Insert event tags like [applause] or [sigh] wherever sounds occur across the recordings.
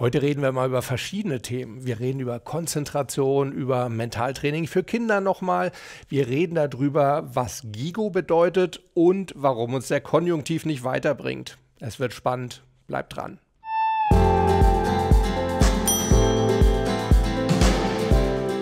Heute reden wir mal über verschiedene Themen. Wir reden über Konzentration, über Mentaltraining für Kinder nochmal. Wir reden darüber, was Gigo bedeutet und warum uns der Konjunktiv nicht weiterbringt. Es wird spannend. Bleibt dran.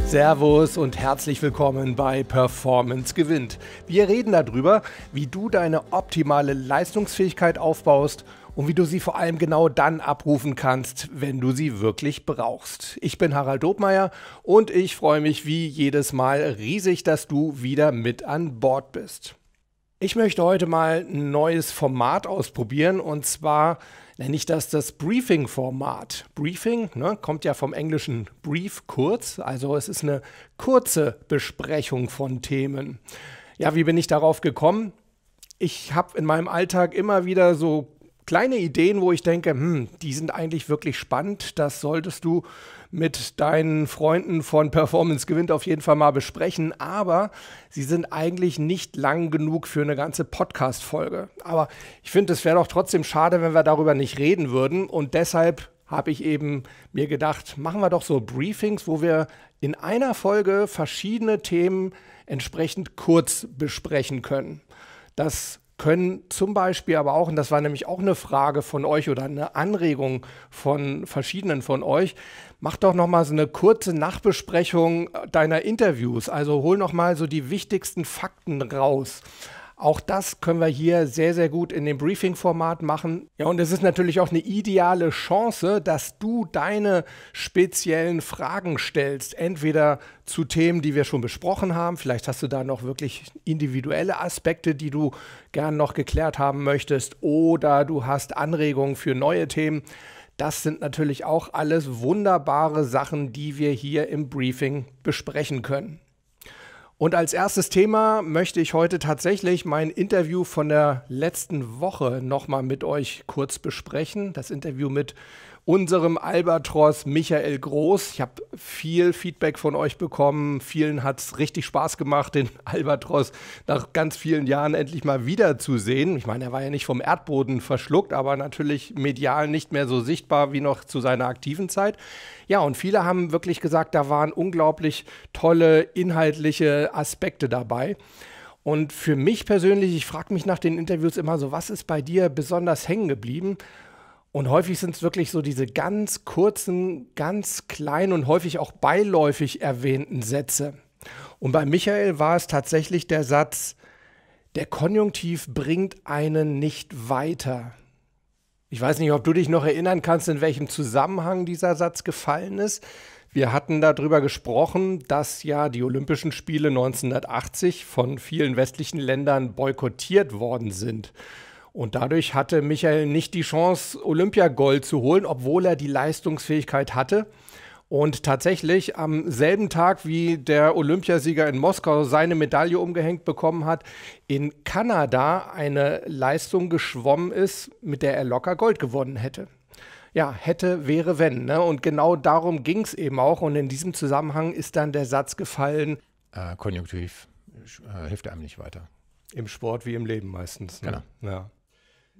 Servus und herzlich willkommen bei Performance gewinnt. Wir reden darüber, wie du deine optimale Leistungsfähigkeit aufbaust und wie du sie vor allem genau dann abrufen kannst, wenn du sie wirklich brauchst. Ich bin Harald Dobmeier und ich freue mich wie jedes Mal riesig, dass du wieder mit an Bord bist. Ich möchte heute mal ein neues Format ausprobieren und zwar nenne ich das das Briefing-Format. Briefing, Briefing ne, kommt ja vom englischen Brief kurz, also es ist eine kurze Besprechung von Themen. Ja, wie bin ich darauf gekommen? Ich habe in meinem Alltag immer wieder so kleine Ideen, wo ich denke, hm, die sind eigentlich wirklich spannend, das solltest du mit deinen Freunden von Performance gewinnt auf jeden Fall mal besprechen, aber sie sind eigentlich nicht lang genug für eine ganze Podcast Folge. Aber ich finde, es wäre doch trotzdem schade, wenn wir darüber nicht reden würden und deshalb habe ich eben mir gedacht, machen wir doch so Briefings, wo wir in einer Folge verschiedene Themen entsprechend kurz besprechen können. Das können zum Beispiel aber auch, und das war nämlich auch eine Frage von euch oder eine Anregung von verschiedenen von euch, mach doch nochmal so eine kurze Nachbesprechung deiner Interviews. Also hol nochmal so die wichtigsten Fakten raus. Auch das können wir hier sehr, sehr gut in dem Briefing-Format machen. Ja, und es ist natürlich auch eine ideale Chance, dass du deine speziellen Fragen stellst. Entweder zu Themen, die wir schon besprochen haben. Vielleicht hast du da noch wirklich individuelle Aspekte, die du gern noch geklärt haben möchtest. Oder du hast Anregungen für neue Themen. Das sind natürlich auch alles wunderbare Sachen, die wir hier im Briefing besprechen können. Und als erstes Thema möchte ich heute tatsächlich mein Interview von der letzten Woche nochmal mit euch kurz besprechen. Das Interview mit unserem Albatros Michael Groß. Ich habe viel Feedback von euch bekommen. Vielen hat es richtig Spaß gemacht, den [laughs] Albatros nach ganz vielen Jahren endlich mal wiederzusehen. Ich meine, er war ja nicht vom Erdboden verschluckt, aber natürlich medial nicht mehr so sichtbar wie noch zu seiner aktiven Zeit. Ja, und viele haben wirklich gesagt, da waren unglaublich tolle inhaltliche Aspekte dabei. Und für mich persönlich, ich frage mich nach den Interviews immer so, was ist bei dir besonders hängen geblieben? Und häufig sind es wirklich so diese ganz kurzen, ganz kleinen und häufig auch beiläufig erwähnten Sätze. Und bei Michael war es tatsächlich der Satz, der Konjunktiv bringt einen nicht weiter. Ich weiß nicht, ob du dich noch erinnern kannst, in welchem Zusammenhang dieser Satz gefallen ist. Wir hatten darüber gesprochen, dass ja die Olympischen Spiele 1980 von vielen westlichen Ländern boykottiert worden sind. Und dadurch hatte Michael nicht die Chance, Olympiagold zu holen, obwohl er die Leistungsfähigkeit hatte. Und tatsächlich am selben Tag, wie der Olympiasieger in Moskau seine Medaille umgehängt bekommen hat, in Kanada eine Leistung geschwommen ist, mit der er locker Gold gewonnen hätte. Ja, hätte, wäre, wenn. Ne? Und genau darum ging es eben auch. Und in diesem Zusammenhang ist dann der Satz gefallen. Äh, Konjunktiv äh, hilft einem nicht weiter. Im Sport wie im Leben meistens. Ne? Genau. Ja.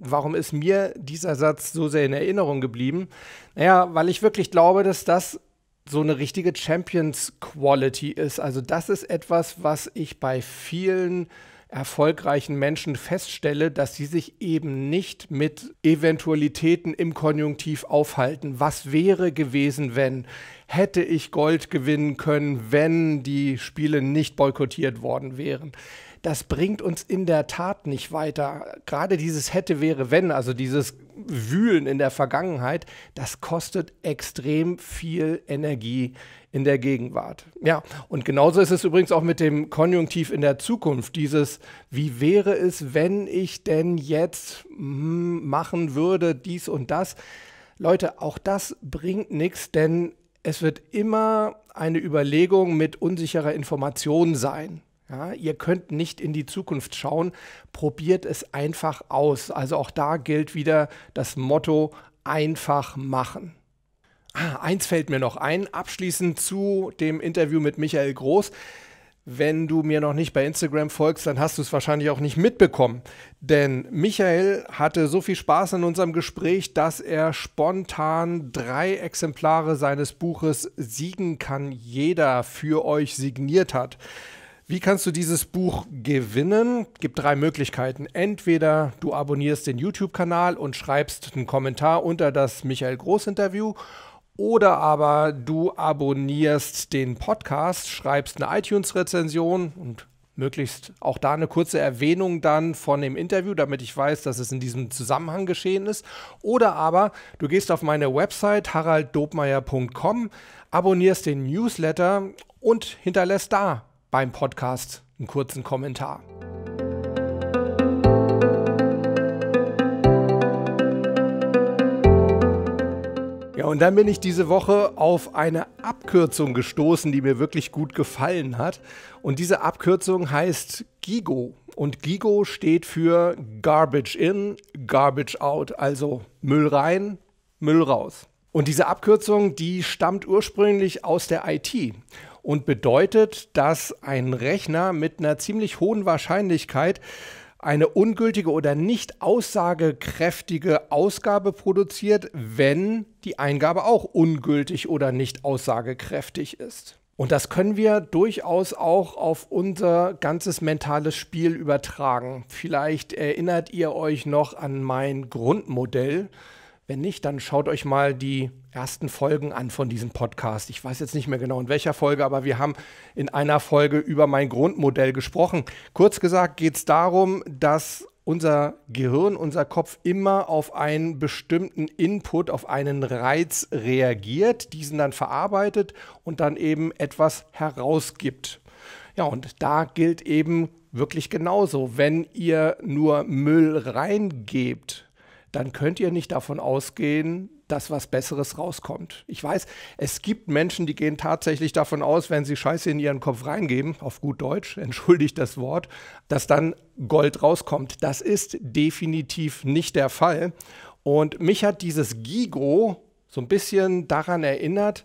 Warum ist mir dieser Satz so sehr in Erinnerung geblieben? Naja, weil ich wirklich glaube, dass das so eine richtige Champions-Quality ist. Also das ist etwas, was ich bei vielen erfolgreichen Menschen feststelle, dass sie sich eben nicht mit Eventualitäten im Konjunktiv aufhalten. Was wäre gewesen, wenn? Hätte ich Gold gewinnen können, wenn die Spiele nicht boykottiert worden wären? das bringt uns in der Tat nicht weiter. Gerade dieses hätte, wäre, wenn, also dieses Wühlen in der Vergangenheit, das kostet extrem viel Energie in der Gegenwart. Ja, und genauso ist es übrigens auch mit dem Konjunktiv in der Zukunft. Dieses, wie wäre es, wenn ich denn jetzt hm, machen würde, dies und das. Leute, auch das bringt nichts, denn es wird immer eine Überlegung mit unsicherer Information sein. Ja, ihr könnt nicht in die Zukunft schauen, probiert es einfach aus. Also auch da gilt wieder das Motto einfach machen. Ah, eins fällt mir noch ein, abschließend zu dem Interview mit Michael Groß. Wenn du mir noch nicht bei Instagram folgst, dann hast du es wahrscheinlich auch nicht mitbekommen. Denn Michael hatte so viel Spaß in unserem Gespräch, dass er spontan drei Exemplare seines Buches Siegen kann jeder für euch signiert hat. Wie kannst du dieses Buch gewinnen? Gibt drei Möglichkeiten. Entweder du abonnierst den YouTube-Kanal und schreibst einen Kommentar unter das Michael Groß-Interview. Oder aber du abonnierst den Podcast, schreibst eine iTunes-Rezension und möglichst auch da eine kurze Erwähnung dann von dem Interview, damit ich weiß, dass es in diesem Zusammenhang geschehen ist. Oder aber du gehst auf meine Website haralddobmeier.com, abonnierst den Newsletter und hinterlässt da beim Podcast einen kurzen Kommentar. Ja, und dann bin ich diese Woche auf eine Abkürzung gestoßen, die mir wirklich gut gefallen hat. Und diese Abkürzung heißt GIGO. Und GIGO steht für Garbage In, Garbage Out, also Müll rein, Müll raus. Und diese Abkürzung, die stammt ursprünglich aus der IT und bedeutet, dass ein Rechner mit einer ziemlich hohen Wahrscheinlichkeit eine ungültige oder nicht aussagekräftige Ausgabe produziert, wenn die Eingabe auch ungültig oder nicht aussagekräftig ist. Und das können wir durchaus auch auf unser ganzes mentales Spiel übertragen. Vielleicht erinnert ihr euch noch an mein Grundmodell. Wenn nicht, dann schaut euch mal die ersten Folgen an von diesem Podcast. Ich weiß jetzt nicht mehr genau in welcher Folge, aber wir haben in einer Folge über mein Grundmodell gesprochen. Kurz gesagt geht es darum, dass unser Gehirn, unser Kopf immer auf einen bestimmten Input, auf einen Reiz reagiert, diesen dann verarbeitet und dann eben etwas herausgibt. Ja, und da gilt eben wirklich genauso. Wenn ihr nur Müll reingebt, dann könnt ihr nicht davon ausgehen, dass was Besseres rauskommt. Ich weiß, es gibt Menschen, die gehen tatsächlich davon aus, wenn sie Scheiße in ihren Kopf reingeben, auf gut Deutsch, [laughs] entschuldigt das Wort, dass dann Gold rauskommt. Das ist definitiv nicht der Fall. Und mich hat dieses Gigo so ein bisschen daran erinnert,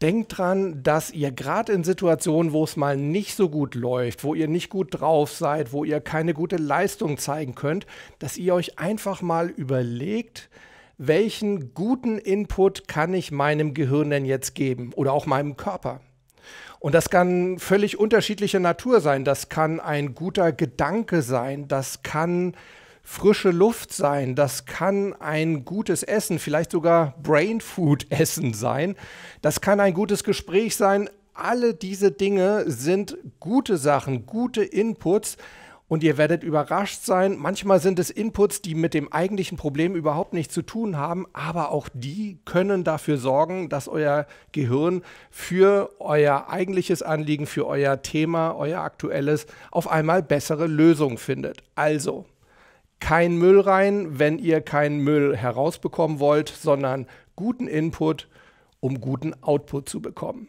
Denkt dran, dass ihr gerade in Situationen, wo es mal nicht so gut läuft, wo ihr nicht gut drauf seid, wo ihr keine gute Leistung zeigen könnt, dass ihr euch einfach mal überlegt, welchen guten Input kann ich meinem Gehirn denn jetzt geben oder auch meinem Körper? Und das kann völlig unterschiedliche Natur sein. Das kann ein guter Gedanke sein. Das kann frische Luft sein. Das kann ein gutes Essen, vielleicht sogar Brain Food [laughs] Essen sein. Das kann ein gutes Gespräch sein. Alle diese Dinge sind gute Sachen, gute Inputs, und ihr werdet überrascht sein, manchmal sind es Inputs, die mit dem eigentlichen Problem überhaupt nichts zu tun haben, aber auch die können dafür sorgen, dass euer Gehirn für euer eigentliches Anliegen, für euer Thema, euer aktuelles, auf einmal bessere Lösungen findet. Also, kein Müll rein, wenn ihr keinen Müll herausbekommen wollt, sondern guten Input, um guten Output zu bekommen.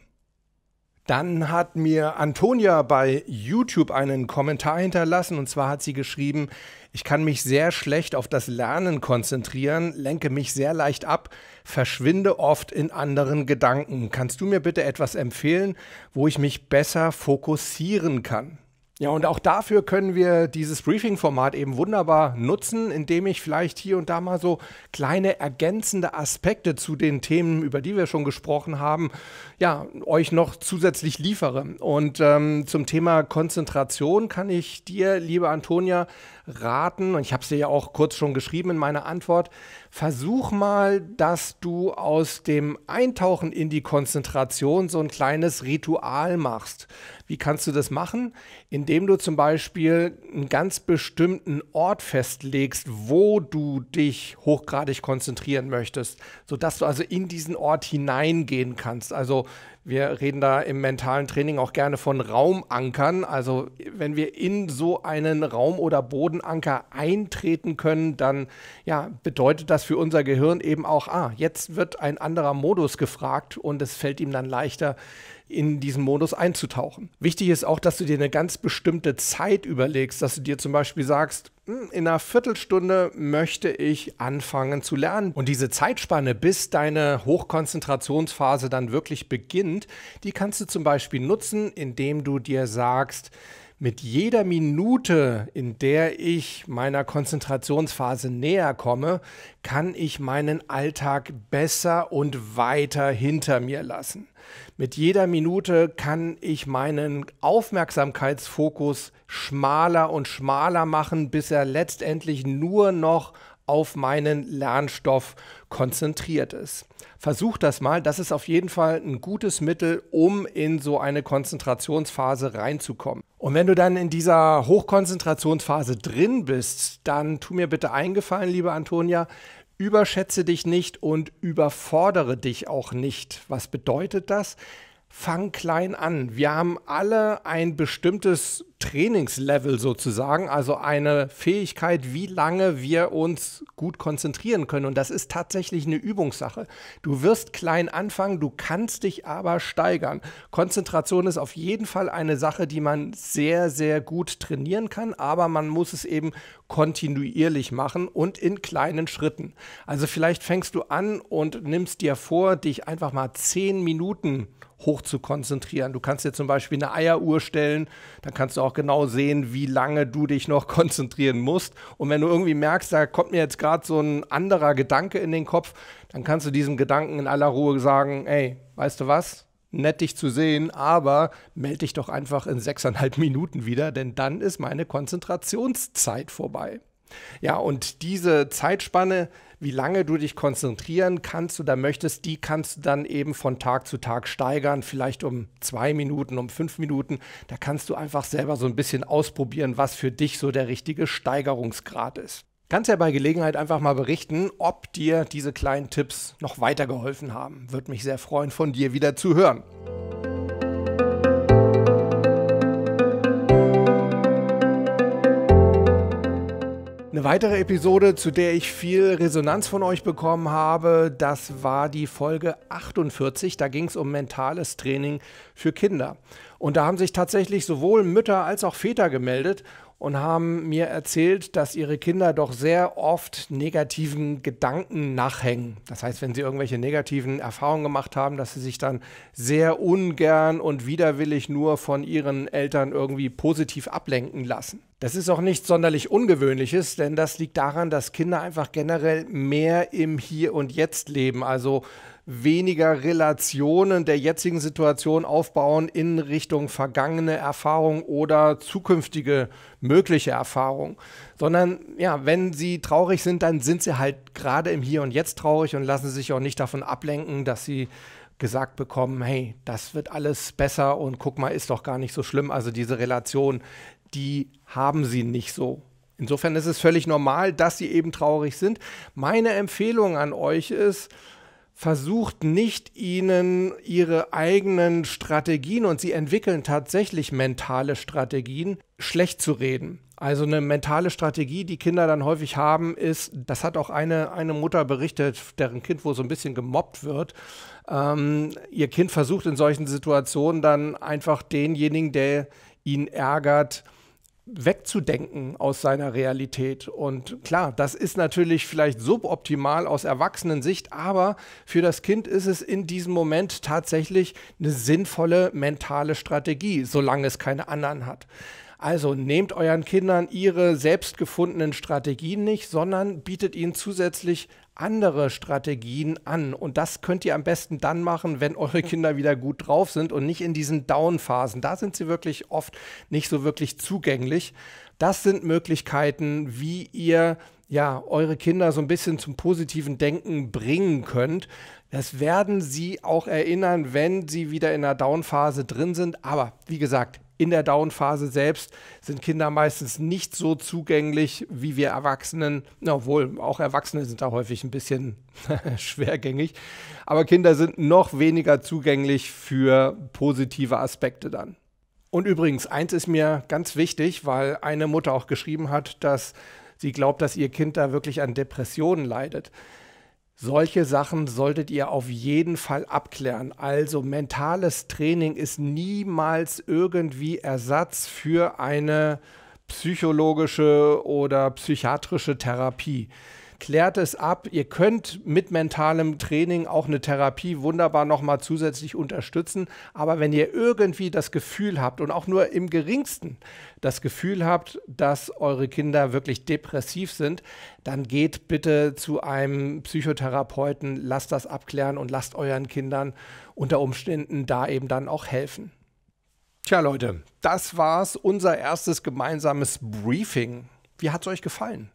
Dann hat mir Antonia bei YouTube einen Kommentar hinterlassen und zwar hat sie geschrieben, ich kann mich sehr schlecht auf das Lernen konzentrieren, lenke mich sehr leicht ab, verschwinde oft in anderen Gedanken. Kannst du mir bitte etwas empfehlen, wo ich mich besser fokussieren kann? Ja, und auch dafür können wir dieses Briefing-Format eben wunderbar nutzen, indem ich vielleicht hier und da mal so kleine ergänzende Aspekte zu den Themen, über die wir schon gesprochen haben, ja, euch noch zusätzlich liefere. Und ähm, zum Thema Konzentration kann ich dir, liebe Antonia, raten, und ich habe es dir ja auch kurz schon geschrieben in meiner Antwort, versuch mal, dass du aus dem Eintauchen in die Konzentration so ein kleines Ritual machst. Wie kannst du das machen? Indem du zum Beispiel einen ganz bestimmten Ort festlegst, wo du dich hochgradig konzentrieren möchtest, sodass du also in diesen Ort hineingehen kannst. Also wir reden da im mentalen Training auch gerne von Raumankern. Also wenn wir in so einen Raum- oder Bodenanker eintreten können, dann ja, bedeutet das für unser Gehirn eben auch, ah, jetzt wird ein anderer Modus gefragt und es fällt ihm dann leichter, in diesen Modus einzutauchen. Wichtig ist auch, dass du dir eine ganz bestimmte Zeit überlegst, dass du dir zum Beispiel sagst, in einer Viertelstunde möchte ich anfangen zu lernen. Und diese Zeitspanne, bis deine Hochkonzentrationsphase dann wirklich beginnt, die kannst du zum Beispiel nutzen, indem du dir sagst, mit jeder Minute, in der ich meiner Konzentrationsphase näher komme, kann ich meinen Alltag besser und weiter hinter mir lassen. Mit jeder Minute kann ich meinen Aufmerksamkeitsfokus schmaler und schmaler machen, bis er letztendlich nur noch auf meinen Lernstoff konzentriert ist. Versuch das mal, das ist auf jeden Fall ein gutes Mittel, um in so eine Konzentrationsphase reinzukommen. Und wenn du dann in dieser Hochkonzentrationsphase drin bist, dann tu mir bitte eingefallen, liebe Antonia, überschätze dich nicht und überfordere dich auch nicht. Was bedeutet das? Fang klein an. Wir haben alle ein bestimmtes Trainingslevel sozusagen, also eine Fähigkeit, wie lange wir uns gut konzentrieren können. Und das ist tatsächlich eine Übungssache. Du wirst klein anfangen, du kannst dich aber steigern. Konzentration ist auf jeden Fall eine Sache, die man sehr, sehr gut trainieren kann, aber man muss es eben kontinuierlich machen und in kleinen Schritten. Also vielleicht fängst du an und nimmst dir vor, dich einfach mal zehn Minuten hoch zu konzentrieren. Du kannst dir zum Beispiel eine Eieruhr stellen, dann kannst du auch auch genau sehen, wie lange du dich noch [laughs] konzentrieren musst. Und wenn du irgendwie merkst, da kommt mir jetzt gerade so ein anderer Gedanke in den Kopf, dann kannst du diesem Gedanken in aller Ruhe sagen, ey, weißt du was? Nett dich zu sehen, aber melde dich doch einfach in sechseinhalb Minuten wieder, denn dann ist meine Konzentrationszeit vorbei. Ja, und diese Zeitspanne, wie lange du dich konzentrieren kannst oder möchtest, die kannst du dann eben von Tag zu Tag steigern, vielleicht um zwei Minuten, um fünf Minuten. Da kannst du einfach selber so ein bisschen ausprobieren, was für dich so der richtige Steigerungsgrad ist. Kannst ja bei Gelegenheit einfach mal berichten, ob dir diese kleinen Tipps noch weitergeholfen haben. Würde mich sehr freuen, von dir wieder zu hören. Eine weitere Episode, zu der ich viel Resonanz von euch bekommen habe, das war die Folge 48. Da ging es um mentales Training für Kinder. Und da haben sich tatsächlich sowohl Mütter als auch Väter gemeldet und haben mir erzählt, dass ihre Kinder doch sehr oft negativen Gedanken nachhängen. Das heißt, wenn sie irgendwelche negativen Erfahrungen gemacht haben, dass sie sich dann sehr ungern und widerwillig nur von ihren Eltern irgendwie positiv ablenken lassen. Das ist auch nichts sonderlich Ungewöhnliches, denn das liegt daran, dass Kinder einfach generell mehr im Hier und Jetzt leben, also weniger Relationen der jetzigen Situation aufbauen in Richtung vergangene Erfahrung oder zukünftige mögliche Erfahrung, sondern ja, wenn sie traurig sind, dann sind sie halt gerade im Hier und Jetzt traurig und lassen sich auch nicht davon ablenken, dass sie gesagt bekommen, hey, das wird alles besser und guck mal, ist doch gar nicht so schlimm. Also diese Relation, die haben sie nicht so. Insofern ist es völlig normal, dass sie eben traurig sind. Meine Empfehlung an euch ist, versucht nicht ihnen ihre eigenen Strategien und sie entwickeln tatsächlich mentale Strategien schlecht zu reden. Also eine mentale Strategie, die Kinder dann häufig haben, ist, das hat auch eine, eine Mutter berichtet, deren Kind wohl so ein bisschen gemobbt wird. Ähm, ihr Kind versucht in solchen Situationen dann einfach denjenigen, der ihn ärgert, äh, wegzudenken aus seiner Realität. Und klar, das ist natürlich vielleicht suboptimal aus Erwachsenensicht, aber für das Kind ist es in diesem Moment tatsächlich eine sinnvolle mentale Strategie, solange es keine anderen hat. Also nehmt euren Kindern ihre selbstgefundenen Strategien nicht, sondern bietet ihnen zusätzlich andere Strategien an. Und das könnt ihr am besten dann machen, wenn eure Kinder wieder gut drauf sind und nicht in diesen Down-Phasen. Da sind sie wirklich oft nicht so wirklich zugänglich. Das sind Möglichkeiten, wie ihr ja, eure Kinder so ein bisschen zum positiven Denken bringen könnt. Das werden sie auch erinnern, wenn sie wieder in der Down-Phase drin sind. Aber wie gesagt, in der Down-Phase selbst sind Kinder meistens nicht so zugänglich wie wir Erwachsenen, obwohl auch Erwachsene sind da häufig ein bisschen [laughs] schwergängig, aber Kinder sind noch weniger zugänglich für positive Aspekte dann. Und übrigens, eins ist mir ganz wichtig, weil eine Mutter auch geschrieben hat, dass sie glaubt, dass ihr Kind da wirklich an Depressionen leidet. Solche Sachen solltet ihr auf jeden Fall abklären. Also mentales Training ist niemals irgendwie Ersatz für eine psychologische oder psychiatrische Therapie klärt es ab. Ihr könnt mit mentalem Training auch eine Therapie wunderbar nochmal zusätzlich unterstützen. Aber wenn ihr irgendwie das Gefühl habt und auch nur im geringsten das Gefühl habt, dass eure Kinder wirklich depressiv sind, dann geht bitte zu einem Psychotherapeuten, lasst das abklären und lasst euren Kindern unter Umständen da eben dann auch helfen. Tja Leute, das war's, unser erstes gemeinsames Briefing. Wie hat's euch gefallen?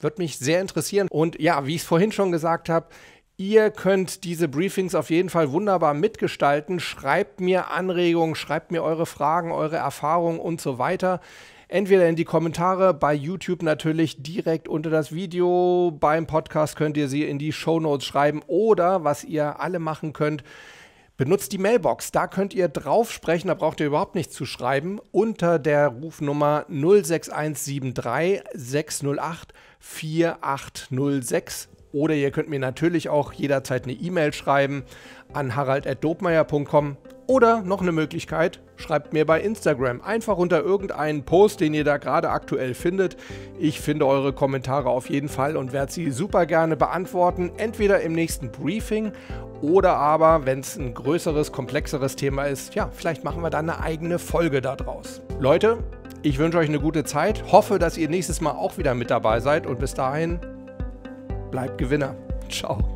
Würde mich sehr interessieren. Und ja, wie ich es vorhin schon gesagt habe, Ihr könnt diese Briefings auf jeden Fall wunderbar mitgestalten. Schreibt mir Anregungen, schreibt mir eure Fragen, eure Erfahrungen und so weiter. Entweder in die Kommentare, bei YouTube natürlich direkt unter das Video, beim Podcast könnt ihr sie in die Show Notes schreiben oder was ihr alle machen könnt, Benutzt die Mailbox, da könnt ihr drauf sprechen, da braucht ihr überhaupt nichts zu schreiben, unter der Rufnummer 06173 608 4806 oder ihr könnt mir natürlich auch jederzeit eine E-Mail schreiben an harald.dobmeier.com. Oder noch eine Möglichkeit, schreibt mir bei Instagram einfach unter irgendeinen Post, den ihr da gerade aktuell findet. Ich finde eure Kommentare auf jeden Fall und werde sie super gerne beantworten, entweder im nächsten Briefing oder aber, wenn es ein größeres, komplexeres Thema ist, ja, vielleicht machen wir dann eine eigene Folge daraus. Leute, ich wünsche euch eine gute Zeit, hoffe, dass ihr nächstes Mal auch wieder mit dabei seid und bis dahin Bleib Gewinner. Ciao.